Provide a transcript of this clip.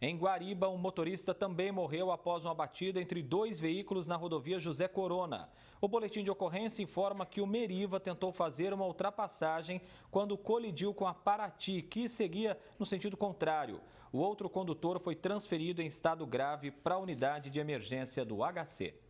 Em Guariba, um motorista também morreu após uma batida entre dois veículos na rodovia José Corona. O boletim de ocorrência informa que o Meriva tentou fazer uma ultrapassagem quando colidiu com a Paraty, que seguia no sentido contrário. O outro condutor foi transferido em estado grave para a unidade de emergência do HC.